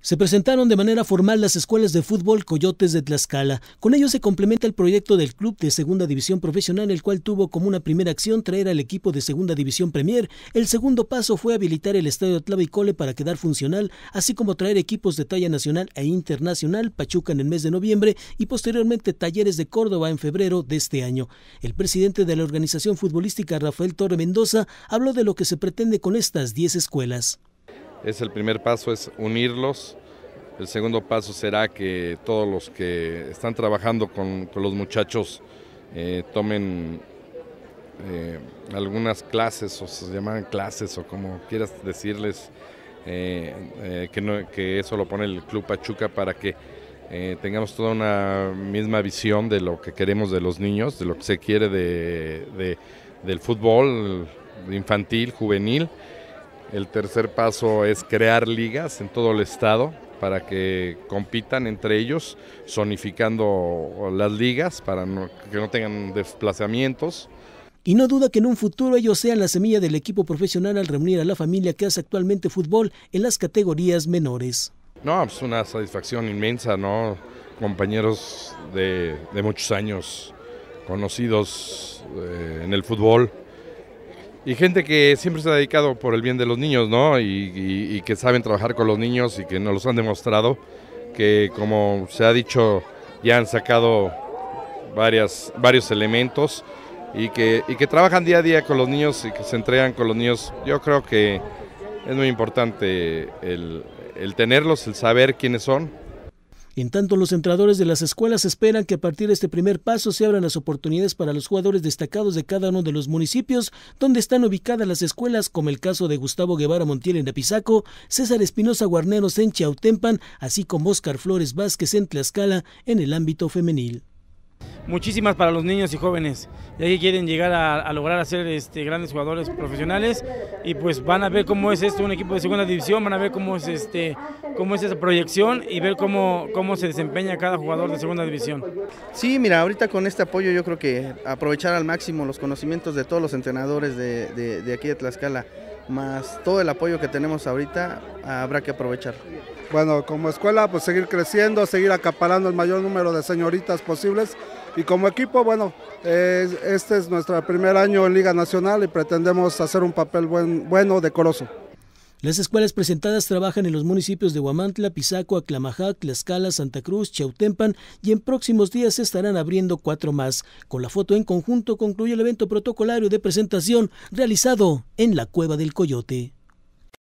Se presentaron de manera formal las escuelas de fútbol Coyotes de Tlaxcala. Con ello se complementa el proyecto del club de segunda división profesional, el cual tuvo como una primera acción traer al equipo de segunda división Premier. El segundo paso fue habilitar el estadio Tlavicole para quedar funcional, así como traer equipos de talla nacional e internacional, Pachuca en el mes de noviembre y posteriormente Talleres de Córdoba en febrero de este año. El presidente de la organización futbolística, Rafael Torre Mendoza, habló de lo que se pretende con estas 10 escuelas. Es el primer paso, es unirlos. El segundo paso será que todos los que están trabajando con, los muchachos eh, tomen eh, algunas clases, o se llaman clases, o como quieras decirles, eh, que, eso lo pone el Club Pachuca para que tengamos toda una misma visión de lo que queremos de los niños, de lo que se quiere del fútbol infantil, juvenil el tercer paso es crear ligas en todo el estado para que compitan entre ellos, zonificando las ligas para que no tengan desplazamientos. Y no duda que en un futuro ellos sean la semilla del equipo profesional al reunir a la familia que hace actualmente fútbol en las categorías menores. No, es pues, una satisfacción inmensa, ¿no? Compañeros de, muchos años conocidos eh, en el fútbol. Y gente que siempre se ha dedicado por el bien de los niños, ¿no? Y, que saben trabajar con los niños y que nos los han demostrado, que como se ha dicho, ya han sacado varios elementos y que, trabajan día a día con los niños y que se entregan con los niños. Yo creo que es muy importante el tenerlos, el saber quiénes son en tanto, los entrenadores de las escuelas esperan que a partir de este primer paso se abran las oportunidades para los jugadores destacados de cada uno de los municipios donde están ubicadas las escuelas, como el caso de Gustavo Guevara Montiel en Apizaco, César Espinosa Guarneros en Chiautempan, así como Oscar Flores Vázquez en Tlaxcala en el ámbito femenil muchísimas para los niños y jóvenes. ya que quieren llegar a, lograr hacer este, grandes jugadores profesionales y pues van a ver cómo es esto, un equipo de segunda división, van a ver cómo es, este, cómo es esa proyección y ver cómo, cómo se desempeña cada jugador de segunda división. Sí, mira, ahorita con este apoyo yo creo que aprovechar al máximo los conocimientos de todos los entrenadores de aquí de Tlaxcala más todo el apoyo que tenemos ahorita, habrá que aprovechar. Bueno, como escuela, pues seguir creciendo, seguir acaparando el mayor número de señoritas posibles. Y como equipo, bueno, este es nuestro primer año en Liga Nacional y pretendemos hacer un papel buen, bueno, decoroso. Las escuelas presentadas trabajan en los municipios de Huamantla, Pizaco, Aclamajac, Tlaxcala, Santa Cruz, Chautempan y en próximos días se estarán abriendo cuatro más. Con la foto en conjunto concluye el evento protocolario de presentación realizado en la Cueva del Coyote.